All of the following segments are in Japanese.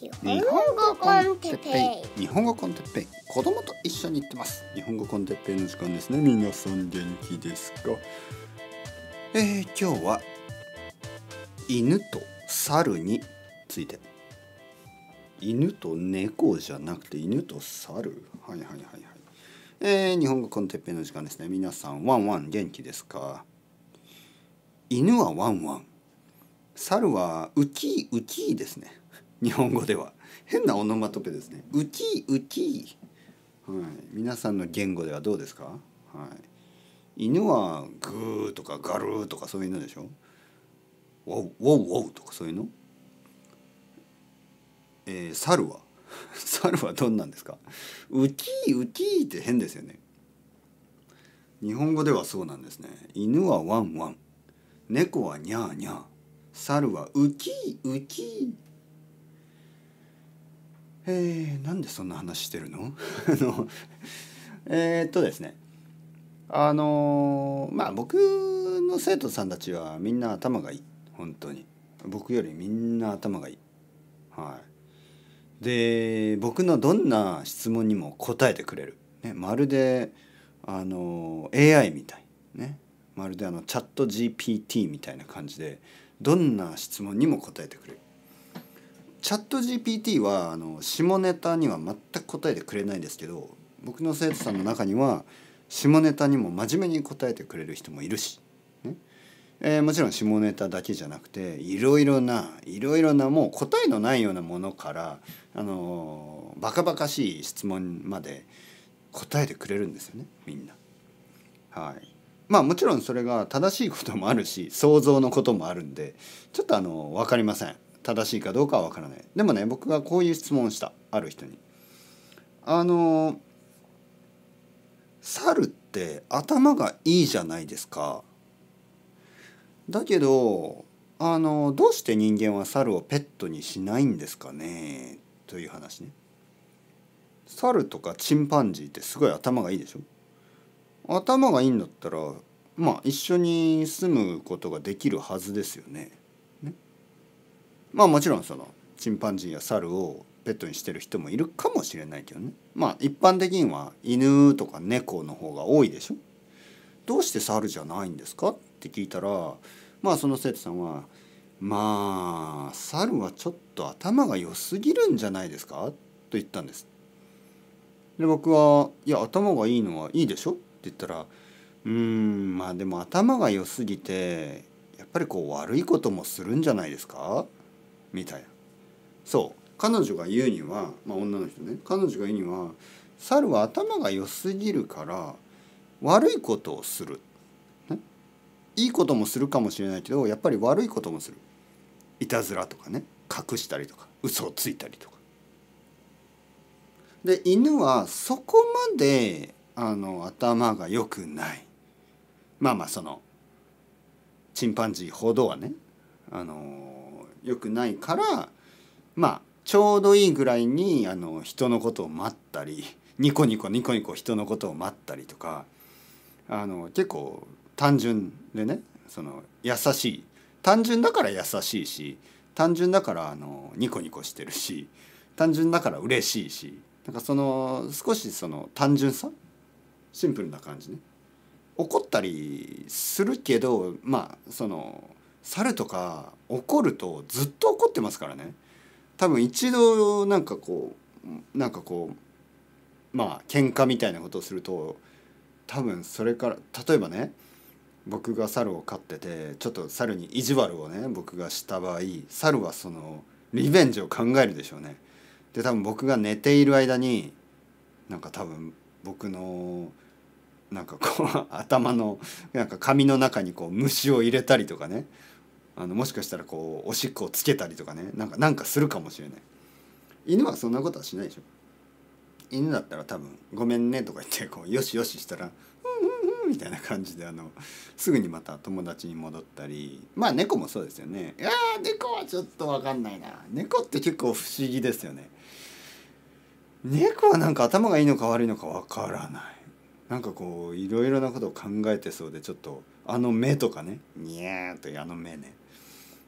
日本語コンテッペイ日本語コンテッペイ子供と一緒に行ってます日本語コンテッペイの時間ですね皆さん元気ですかえー、今日は犬と猿について犬と猫じゃなくて犬と猿はいはいはいはいえー、日本語コンテッペイの時間ですね皆さんワンワン元気ですか犬はワンワン猿はウキウキですね日本語では変なオノマトペですねウキーウキはい、皆さんの言語ではどうですか、はい、犬はグーとかガルーとかそういうのでしょウォウウォウとかそういうのえー、猿は 猿はどんなんですかウキーウキって変ですよね日本語ではそうなんですね犬はワンワン猫はニャーニャー猿はウキーウキえー、なんでそんな話してるの あのえー、っとですねあのまあ僕の生徒さんたちはみんな頭がいい本当に僕よりみんな頭がいいはいで僕のどんな質問にも答えてくれる、ね、まるであの AI みたいねまるであのチャット GPT みたいな感じでどんな質問にも答えてくれるチャット GPT はあの下ネタには全く答えてくれないんですけど僕の生徒さんの中には下ネタにも真面目に答えてくれる人もいるし、ねえー、もちろん下ネタだけじゃなくていろいろないろいろなもう答えのないようなものから、あのバカバカしい質問まで答えてくれるんですよねみんな。はいまあもちろんそれが正しいこともあるし想像のこともあるんでちょっとあの分かりません。正しいかどうかは分からないでもね僕がこういう質問をしたある人にあの猿って頭がいいじゃないですかだけどあのどうして人間は猿をペットにしないんですかねという話ね猿とかチンパンジーってすごい頭がいいでしょ頭がいいんだったらまあ一緒に住むことができるはずですよねまあもちろんそのチンパンジーや猿をペットにしてる人もいるかもしれないけどねまあ一般的には犬とか猫の方が多いでしょどうして猿じゃないんですかって聞いたらまあその生徒さんは「まあ猿はちょっと頭が良すぎるんじゃないですか?」と言ったんです。で僕は「いや頭がいいのはいいでしょ?」って言ったら「うんまあでも頭が良すぎてやっぱりこう悪いこともするんじゃないですか?」みたいなそう彼女が言うには、まあ、女の人ね彼女が言うには猿は頭が良すぎるから悪いことをする、ね、いいこともするかもしれないけどやっぱり悪いこともするいたずらとかね隠したりとか嘘をついたりとかで犬はそこまであの頭が良くないまあまあそのチンパンジーほどはねあの良くないからまあちょうどいいぐらいにあの人のことを待ったりニコニコニコニコ人のことを待ったりとかあの結構単純でねその優しい単純だから優しいし単純だからあのニコニコしてるし単純だから嬉しいしなんかその少しその単純さシンプルな感じね怒ったりするけどまあその猿とか怒るとずっと怒ってますからね多分一度なんかこうなんかこうまあ喧嘩みたいなことをすると多分それから例えばね僕が猿を飼っててちょっと猿に意地悪をね僕がした場合猿はそのリベンジを考えるでしょうね。で多分僕が寝ている間になんか多分僕のなんかこう頭のなんか髪の中にこう虫を入れたりとかねあのもしかしたらこうおしっこをつけたりとかねなんかなんかするかもしれない犬はそんなことはしないでしょ犬だったら多分「ごめんね」とか言ってこうよしよししたら「うんうんうん」みたいな感じであのすぐにまた友達に戻ったりまあ猫もそうですよねいや猫はちょっと分かんないな猫って結構不思議ですよね猫はなんか頭がいいのか悪いのか分からないなんかこういろいろなことを考えてそうでちょっとあの目とかねニャーというあの目ね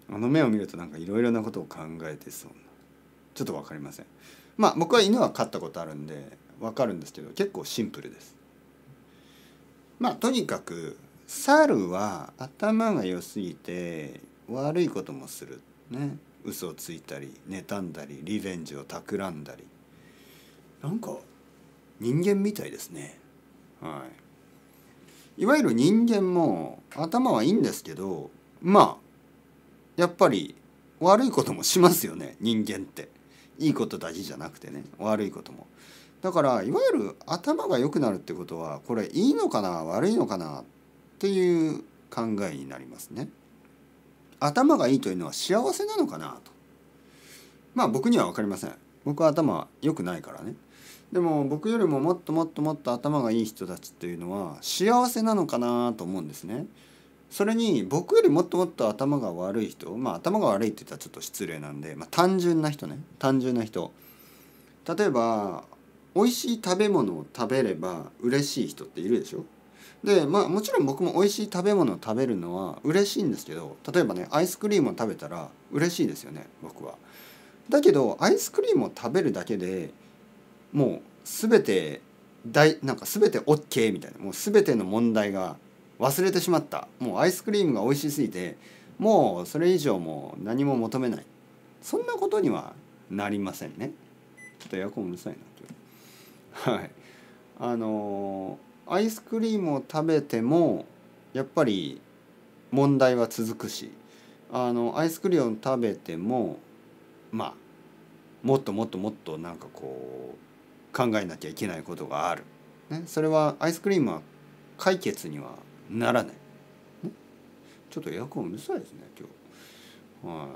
あの目を見るとなんかいろいろなことを考えてそうなちょっと分かりませんまあ僕は犬は飼ったことあるんで分かるんですけど結構シンプルですまあとにかく猿は頭が良すぎて悪いこともするね嘘をついたり妬んだりリベンジを企んだりなんか人間みたいですねはい、いわゆる人間も頭はいいんですけどまあやっぱり悪いこともしますよね人間っていいことだけじゃなくてね悪いこともだからいわゆる頭が良くなるってことはこれいいのかな悪いのかなっていう考えになりますね頭がいいというのは幸せなのかなとまあ僕には分かりません僕は頭良くないからねでも僕よりももっともっともっと頭がいい人たちっていうのは幸せなのかなと思うんですね。それに僕よりもっともっと頭が悪い人まあ頭が悪いって言ったらちょっと失礼なんで、まあ、単純な人ね単純な人例えば美味しい食べ物を食べれば嬉しい人っているでしょでまあもちろん僕も美味しい食べ物を食べるのは嬉しいんですけど例えばねアイスクリームを食べたら嬉しいですよね僕は。だけどアイスクリームを食べるだけでもう全て大なんか全て OK みたいなもう全ての問題が忘れてしまったもうアイスクリームが美味しすぎてもうそれ以上もう何も求めないそんなことにはなりませんねちょっとエアコンうるさいなはいあのアイスクリームを食べてもやっぱり問題は続くしあのアイスクリームを食べてもまあもっともっともっとなんかこう考えなきゃいけないことがある、ね、それはアイスクリームは解決にはならない、ね、ちょっとエアコンうるさいですね今日はい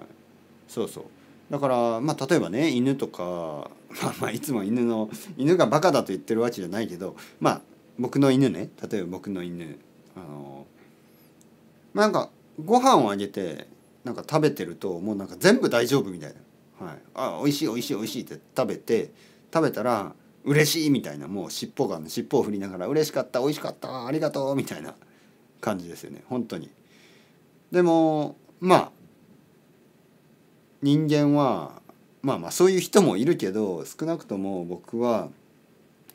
そうそうだからまあ例えばね犬とか、まあ、まあいつも犬の犬がバカだと言ってるわけじゃないけどまあ僕の犬ね例えば僕の犬あのなんかご飯をあげてなんか食べてるともうなんか全部大丈夫みたいな、はい、あ美味しい美味しい美味しいって食べて食べたら嬉しいみたいなもう尻尾が、尻尾を振りながら嬉しかった美味しかったありがとうみたいな感じですよね本当にでもまあ人間はまあまあそういう人もいるけど少なくとも僕は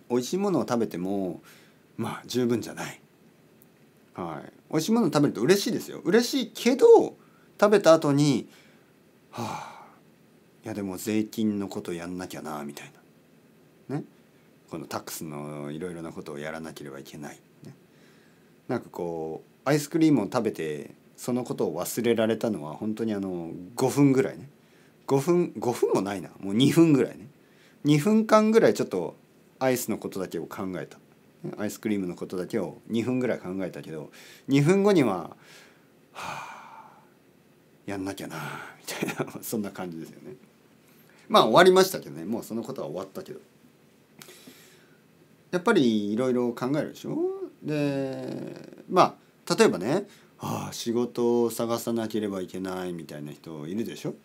美味しいものを食べてもまあ十分じゃない。はい、美味しいもの食べると嬉しいですよ嬉しいけど食べた後にはあいやでも税金のことやんなきゃなみたいなねこのタックスのいろいろなことをやらなければいけない、ね、なんかこうアイスクリームを食べてそのことを忘れられたのは本当にあの5分ぐらいね5分5分もないなもう2分ぐらいね2分間ぐらいちょっとアイスのことだけを考えたアイスクリームのことだけを2分ぐらい考えたけど2分後にははあやんなきゃなみたいなそんな感じですよねまあ終わりましたけどねもうそのことは終わったけどやっぱりいろいろ考えるでしょでまあ例えばねああ仕事を探さなければいけないみたいな人いるでしょ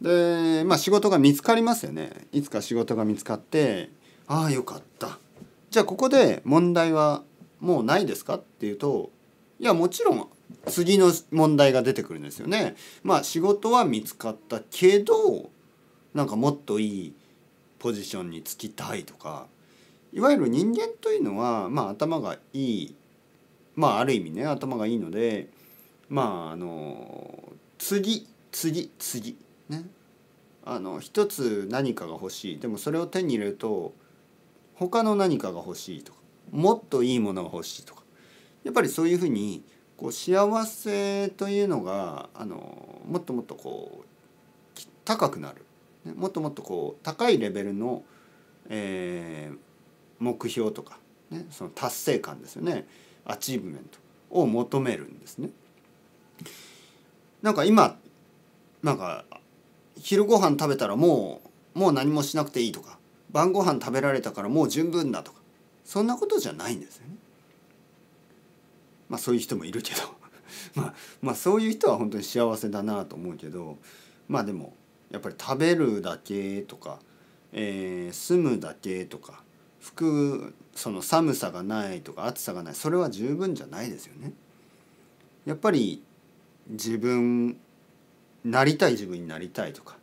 でまあ仕事が見つかりますよねいつか仕事が見つかってああよかったじゃあここで問題はもうないですかっていうといやもちろん次の問題が出てくるんですよね。まあ仕事は見つかったけどなんかもっといいポジションに就きたいとかいわゆる人間というのは、まあ、頭がいいまあある意味ね頭がいいのでまああの次次次ねあの一つ何かが欲しいでもそれを手に入れると他の何かが欲しいとかもっといいものが欲しいとかやっぱりそういうふうにこう幸せというのがあのもっともっとこう高くなる、ね、もっともっとこう高いレベルの、えー、目標とか、ね、その達成感ですよねアチーブメントを求めるんですね。なんか今なんか昼ご飯食べたらもうもう何もしなくていいとか晩ご飯食べられたからもう十分だとかそんなことじゃないんですよね。まあそういう人もいるけど まあ、まあそういう人は本当に幸せだなと思うけどまあでもやっぱり食べるだけとか、えー、住むだけとか服その寒さがないとか暑さがないそれは十分じゃないですよね。やっぱり自分なりたい自分になりたいとか、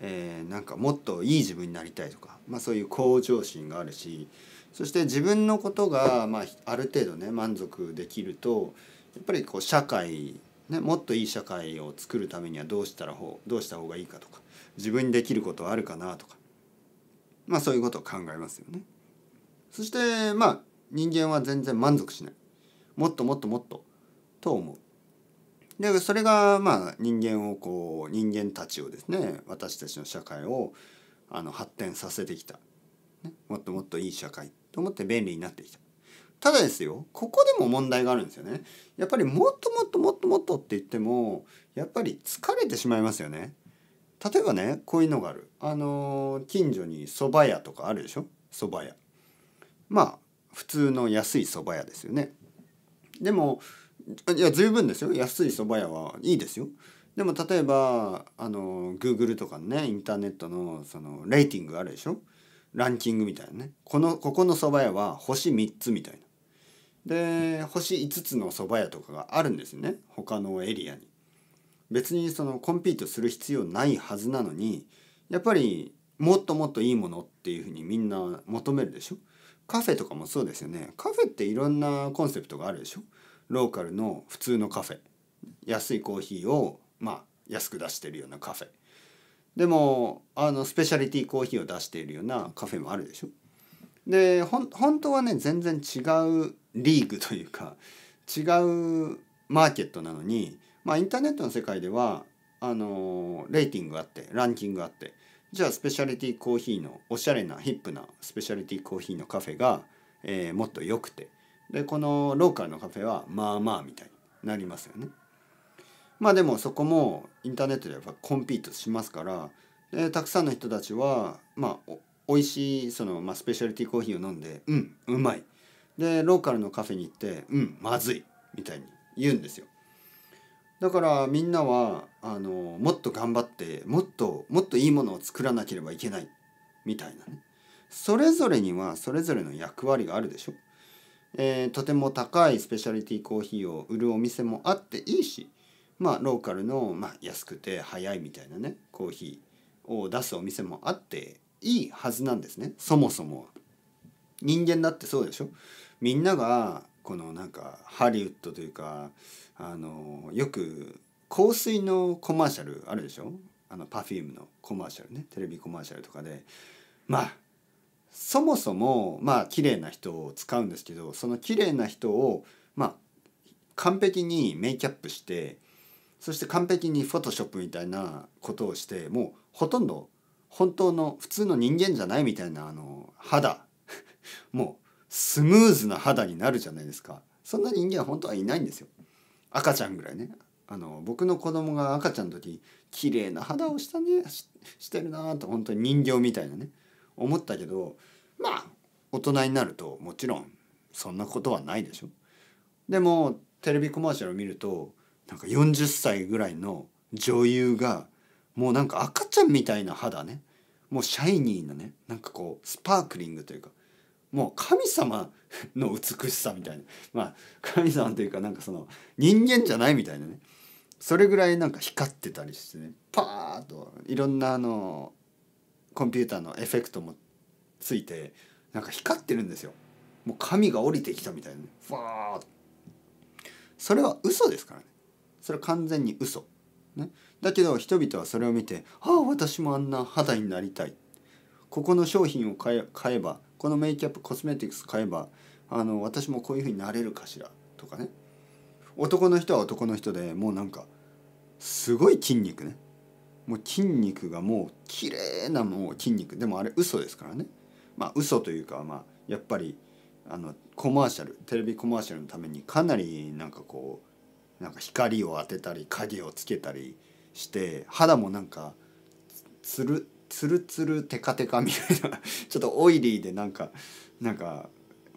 えー、なんかもっといい自分になりたいとか、まあ、そういう向上心があるしそして自分のことが、まあ、ある程度ね満足できるとやっぱりこう社会、ね、もっといい社会を作るためにはどうしたらほうどうした方がいいかとか自分にできることはあるかなとかまあそういうことを考えますよね。そしてまあ人間は全然満足しない。もっともっともっとと思う。でそれがまあ人間をこう人間たちをですね私たちの社会をあの発展させてきた、ね、もっともっといい社会と思って便利になってきたただですよここでも問題があるんですよねやっぱりもっともっともっともっとって言ってもやっぱり疲れてしまいますよね例えばねこういうのがあるあの近所に蕎麦屋とかあるでしょ蕎麦屋。まあ普通の安い蕎麦屋ですよね。でもいや十分ですよ安い蕎麦屋はいいですよ。でも例えばあの Google とかねインターネットのそのレーティングあるでしょランキングみたいなねこのここの蕎麦屋は星3つみたいな。で星5つの蕎麦屋とかがあるんですね他のエリアに。別にそのコンピートする必要ないはずなのにやっぱりもっともっといいものっていうふうにみんな求めるでしょカフェとかもそうですよねカフェっていろんなコンセプトがあるでしょローカルの普通のカフェ安いコーヒーをまあ安く出してるようなカフェでもあのスペシャリティコーヒーを出しているようなカフェもあるでしょで本当はね全然違うリーグというか違うマーケットなのにまあインターネットの世界ではあのレーティングあってランキングあってじゃあスペシャリティコーヒーのおしゃれなヒップなスペシャリティコーヒーのカフェが、えー、もっと良くてでこのローカルのカフェはまあまあみたいになりますよね。まあでもそこもインターネットでやっぱコンピートしますからでたくさんの人たちはまあおいしいその、まあ、スペシャリティコーヒーを飲んでうんうまいでローカルのカフェに行ってうんまずいみたいに言うんですよ。だからみんなはあのもっと頑張ってもっともっといいものを作らなければいけないみたいなねそれぞれにはそれぞれの役割があるでしょ、えー、とても高いスペシャリティコーヒーを売るお店もあっていいしまあローカルの、まあ、安くて早いみたいなねコーヒーを出すお店もあっていいはずなんですねそもそもは。人間だってそうでしょみんながこのなんかハリウッドというかあのよく香水のコマーシャルあるでしょあの Perfume のコマーシャルねテレビコマーシャルとかでまあそもそもまあ綺麗な人を使うんですけどその綺麗な人をまあ完璧にメイキャップしてそして完璧にフォトショップみたいなことをしてもうほとんど本当の普通の人間じゃないみたいなあの肌 もうスムーズな肌になるじゃないですかそんな人間は本当はいないんですよ赤ちゃんぐらいねあの僕の子供が赤ちゃんの時綺麗な肌をしたねしてるなと本当に人形みたいなね思ったけどまあ大人になるともちろんそんなことはないでしょでもテレビコマーシャルを見るとなんか40歳ぐらいの女優がもうなんか赤ちゃんみたいな肌ねもうシャイニーなねなんかこうスパークリングというかもう神様の美しさみたいなまあ神様というかなんかその人間じゃないみたいなねそれぐらいなんか光ってたりしてねパーッといろんなあのコンピューターのエフェクトもついてなんか光ってるんですよもう神が降りてきたみたいなねファーそれは嘘ですからねそれは完全に嘘ねだけど人々はそれを見て「ああ私もあんな肌になりたい」ここの商品を買え買えばこのメイキャップコスメティクス買えばあの私もこういうふうになれるかしらとかね男の人は男の人でもうなんかすごい筋肉ねもう筋肉がもう綺麗なも筋肉でもあれ嘘ですからねまあ嘘というかまあやっぱりあのコマーシャルテレビコマーシャルのためにかなりなんかこうなんか光を当てたり影をつけたりして肌もなんかつるツルツルテカテカみたいな ちょっとオイリーでなんかなんか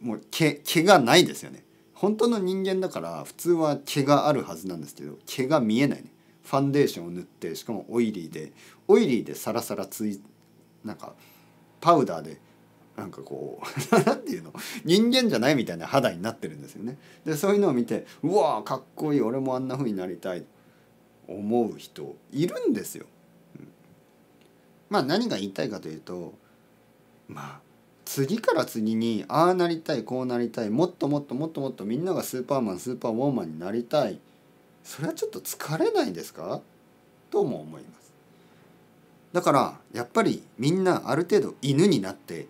もう毛毛がないですよね本当の人間だから普通は毛があるはずなんですけど毛が見えないねファンデーションを塗ってしかもオイリーでオイリーでサラサラついなんかパウダーでなんかこう何 て言うの人間じゃないみたいな肌になってるんですよねでそういうのを見てうわーかっこいい俺もあんな風になりたい思う人いるんですよまあ何が言いたいかというとまあ次から次にああなりたいこうなりたいもっともっともっともっとみんながスーパーマンスーパーウォーマンになりたいそれはちょっと疲れないですかとも思いますだからやっぱりみんなある程度犬になって、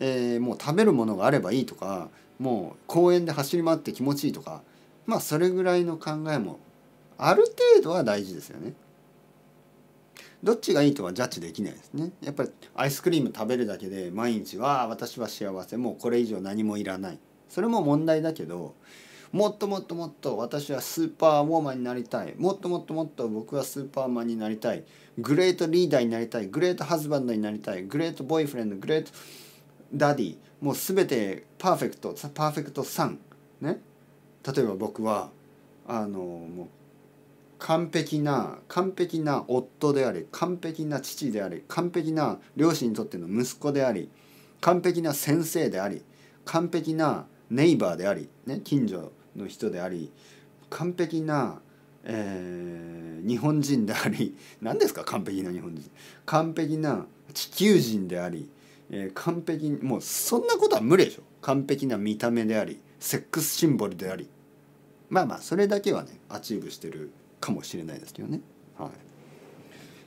えー、もう食べるものがあればいいとかもう公園で走り回って気持ちいいとかまあそれぐらいの考えもある程度は大事ですよね。どっちがいいとはジャッジできないですねやっぱりアイスクリーム食べるだけで毎日は私は幸せもうこれ以上何もいらないそれも問題だけどもっともっともっと私はスーパーウォーマンになりたいもっともっともっと僕はスーパーマンになりたいグレートリーダーになりたいグレートハズバンドになりたいグレートボーイフレンドグレートダディもう全てパーフェクトパーフェクトサンね例えば僕はあのもう完璧な完璧な夫であり完璧な父であり完璧な両親にとっての息子であり完璧な先生であり完璧なネイバーであり、ね、近所の人であり完璧な、えー、日本人であり何ですか完璧な日本人完璧な地球人であり、えー、完璧もうそんなことは無理でしょ完璧な見た目でありセックスシンボルでありまあまあそれだけはねアチーブしてるかもしれないですけどね、はい、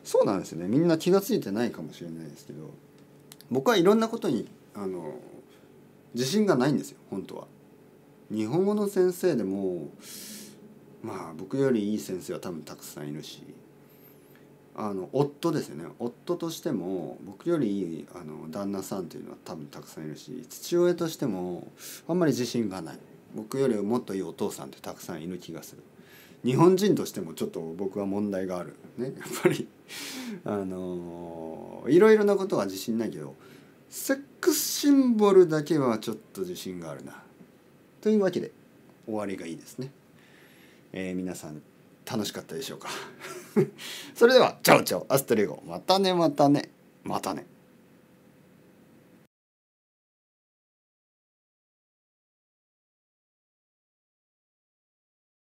そうなんですよねみんな気が付いてないかもしれないですけど僕はいろんなことにあの自信がないんですよ本当は。日本語の先生でもまあ僕よりいい先生は多分たくさんいるしあの夫ですよね夫としても僕よりいいあの旦那さんというのは多分たくさんいるし父親としてもあんまり自信がない僕よりもっといいお父さんってたくさんいる気がする日本人としてもちょっと僕は問題があるね やっぱりあのー、いろいろなことは自信ないけどセックスシンボルだけはちょっと自信があるなというわけで終わりがいいですね、えー、皆さん楽しかったでしょうか それではチャオチャオアストレゴまたねまたねまたね